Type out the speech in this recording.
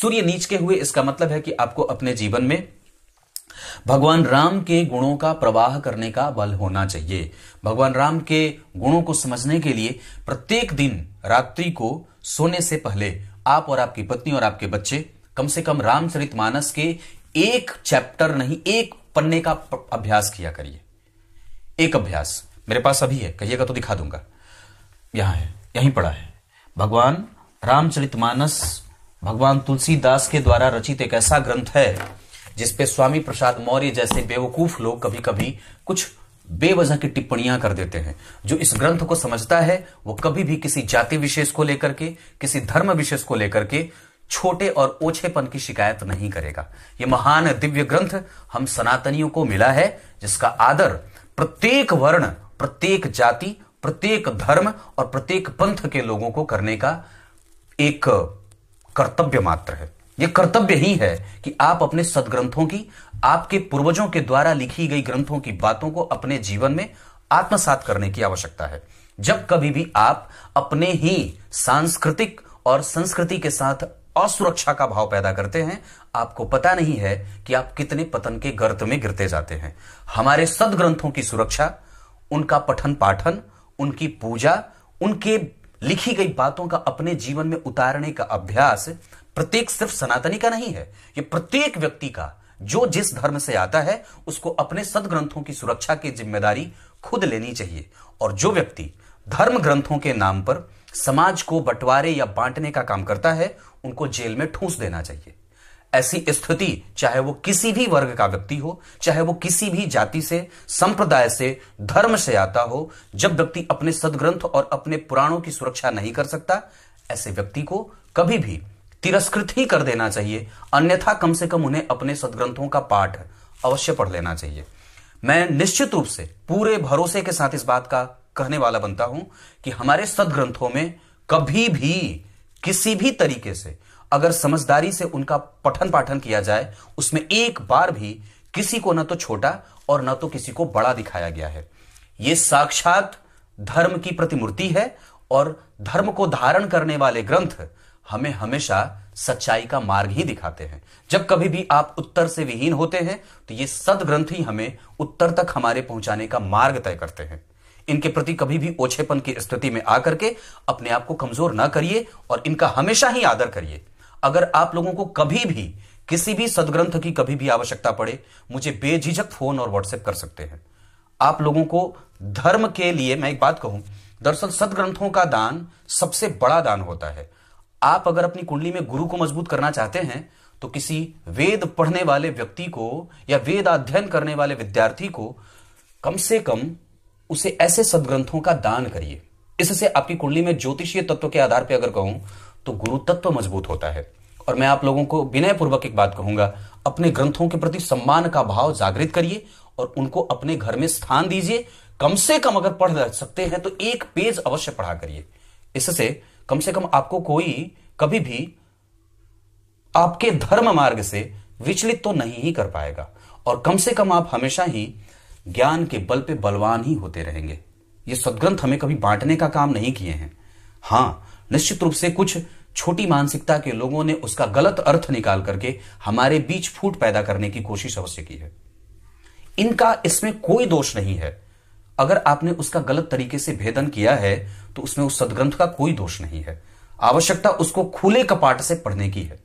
सूर्य नीच के हुए इसका मतलब है कि आपको अपने जीवन में भगवान राम के गुणों का प्रवाह करने का बल होना चाहिए भगवान राम के गुणों को समझने के लिए प्रत्येक दिन रात्रि को सोने से पहले आप और आपकी पत्नी और आपके बच्चे कम से कम रामचरित मानस के एक चैप्टर नहीं एक पन्ने का अभ्यास किया करिए एक अभ्यास मेरे पास अभी है कहिएगा तो दिखा दूंगा यहां है यहीं पड़ा है भगवान रामचरित मानस भगवान तुलसीदास के द्वारा रचित एक ऐसा ग्रंथ है जिसपे स्वामी प्रसाद मौर्य जैसे बेवकूफ लोग कभी कभी कुछ बेवजह की टिप्पणियां कर देते हैं जो इस ग्रंथ को समझता है वो कभी भी किसी जाति विशेष को लेकर के किसी धर्म विशेष को लेकर के छोटे और ओछेपन की शिकायत नहीं करेगा ये महान दिव्य ग्रंथ हम सनातनियों को मिला है जिसका आदर प्रत्येक वर्ण प्रत्येक जाति प्रत्येक धर्म और प्रत्येक पंथ के लोगों को करने का एक कर्तव्य मात्र है यह कर्तव्य ही है कि आप अपने सदग्रंथों की आपके पूर्वजों के द्वारा लिखी गई ग्रंथों की बातों को अपने जीवन में आत्मसात करने की आवश्यकता है जब कभी भी आप अपने ही सांस्कृतिक और संस्कृति के साथ असुरक्षा का भाव पैदा करते हैं आपको पता नहीं है कि आप कितने पतन के गर्त में गिरते जाते हैं हमारे सदग्रंथों की सुरक्षा उनका पठन पाठन उनकी पूजा उनके लिखी गई बातों का अपने जीवन में उतारने का अभ्यास प्रत्येक सिर्फ सनातनी का नहीं है यह प्रत्येक व्यक्ति का जो जिस धर्म से आता है उसको अपने सदग्रंथों की सुरक्षा की जिम्मेदारी खुद लेनी चाहिए और जो व्यक्ति धर्म ग्रंथों के नाम पर समाज को बंटवारे या बांटने का काम करता है उनको जेल में ठूस देना चाहिए ऐसी स्थिति चाहे वो किसी भी वर्ग का व्यक्ति हो चाहे वो किसी भी जाति से संप्रदाय से धर्म से आता हो जब व्यक्ति अपने सदग्रंथ और अपने पुराणों की सुरक्षा नहीं कर सकता ऐसे व्यक्ति को कभी भी तिरस्कृत ही कर देना चाहिए अन्यथा कम से कम उन्हें अपने सदग्रंथों का पाठ अवश्य पढ़ लेना चाहिए मैं निश्चित रूप से पूरे भरोसे के साथ इस बात का कहने वाला बनता हूं कि हमारे सदग्रंथों में कभी भी किसी भी तरीके से अगर समझदारी से उनका पठन पाठन किया जाए उसमें एक बार भी किसी को न तो छोटा और न तो किसी को बड़ा दिखाया गया है ये साक्षात धर्म की प्रतिमूर्ति है और धर्म को धारण करने वाले ग्रंथ हमें हमेशा सच्चाई का मार्ग ही दिखाते हैं जब कभी भी आप उत्तर से विहीन होते हैं तो ये सदग्रंथ ही हमें उत्तर तक हमारे पहुंचाने का मार्ग तय करते हैं इनके प्रति कभी भी ओछेपन की स्थिति में आकर के अपने आप को कमजोर ना करिए और इनका हमेशा ही आदर करिए अगर आप लोगों को कभी भी किसी भी सदग्रंथ की कभी भी आवश्यकता पड़े मुझे बेझिझक फोन और व्हाट्सएप कर सकते हैं आप लोगों को धर्म के लिए मैं एक बात कहूं दरअसल सदग्रंथों का दान सबसे बड़ा दान होता है आप अगर अपनी कुंडली में गुरु को मजबूत करना चाहते हैं तो किसी वेद पढ़ने वाले व्यक्ति को या वेद अध्ययन करने वाले विद्यार्थी को कम से कम उसे ऐसे सदग्रंथों का दान करिए इससे आपकी कुंडली में ज्योतिषीय तत्व के आधार पर अगर कहूं तो गुरु तत्व मजबूत होता है और मैं आप लोगों को विनय पूर्वक एक बात कहूंगा अपने ग्रंथों के प्रति सम्मान का भाव जागृत करिए और उनको अपने घर में स्थान दीजिए कम से कम अगर पढ़ सकते हैं तो एक पेज अवश्य पढ़ा करिए इससे कम से कम आपको कोई कभी भी आपके धर्म मार्ग से विचलित तो नहीं ही कर पाएगा और कम से कम आप हमेशा ही ज्ञान के बल पे बलवान ही होते रहेंगे ये सदग्रंथ हमें कभी बांटने का काम नहीं किए हैं हां निश्चित रूप से कुछ छोटी मानसिकता के लोगों ने उसका गलत अर्थ निकाल करके हमारे बीच फूट पैदा करने की कोशिश अवश्य की है इनका इसमें कोई दोष नहीं है अगर आपने उसका गलत तरीके से भेदन किया है तो उसमें उस सदग्रंथ का कोई दोष नहीं है आवश्यकता उसको खुले कपाट से पढ़ने की है